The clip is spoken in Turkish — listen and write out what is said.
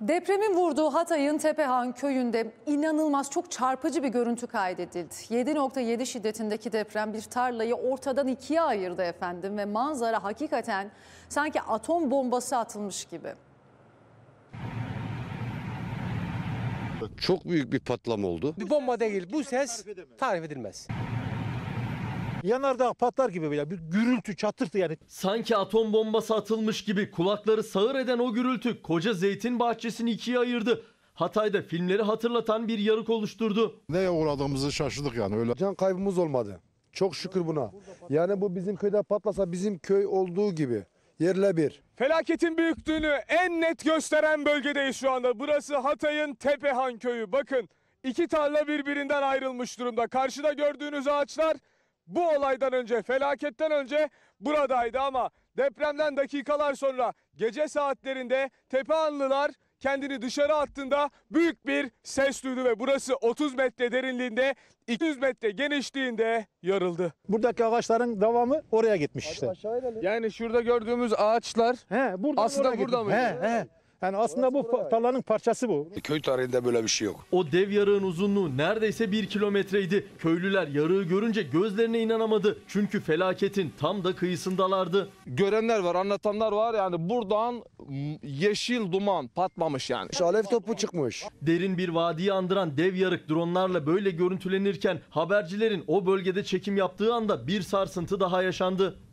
Depremin vurduğu Hatay'ın Tepehan köyünde inanılmaz çok çarpıcı bir görüntü kaydedildi. 7.7 şiddetindeki deprem bir tarlayı ortadan ikiye ayırdı efendim ve manzara hakikaten sanki atom bombası atılmış gibi. Çok büyük bir patlama oldu. Bir bomba değil bu ses tarif edilmez yanardağ patlar gibi böyle bir gürültü çatırtı yani. Sanki atom bombası atılmış gibi kulakları sağır eden o gürültü koca zeytin bahçesini ikiye ayırdı. Hatay'da filmleri hatırlatan bir yarık oluşturdu. Neye uğradığımızı şaşırdık yani öyle. Can kaybımız olmadı. Çok şükür buna. Yani bu bizim köyde patlasa bizim köy olduğu gibi yerle bir. Felaketin büyüklüğünü en net gösteren bölgedeyiz şu anda. Burası Hatay'ın Tepehan köyü. Bakın iki tarla birbirinden ayrılmış durumda. Karşıda gördüğünüz ağaçlar bu olaydan önce, felaketten önce buradaydı ama depremden dakikalar sonra gece saatlerinde Tepehanlılar kendini dışarı attığında büyük bir ses duydu ve burası 30 metre derinliğinde 200 metre genişliğinde yarıldı. Buradaki ağaçların devamı oraya gitmiş işte. Yani şurada gördüğümüz ağaçlar He, buradan aslında burada mı? He, he. Yani aslında bu pa- tarlanın parçası bu. E, köy tarihinde böyle bir şey yok. O dev yarığın uzunluğu neredeyse bir kilometreydi. Köylüler yarığı görünce gözlerine inanamadı. Çünkü felaketin tam da kıyısındalardı. Görenler var, anlatanlar var. Yani buradan yeşil duman patlamış yani. Alev topu çıkmış. Derin bir vadiyi andıran dev yarık dronlarla böyle görüntülenirken habercilerin o bölgede çekim yaptığı anda bir sarsıntı daha yaşandı.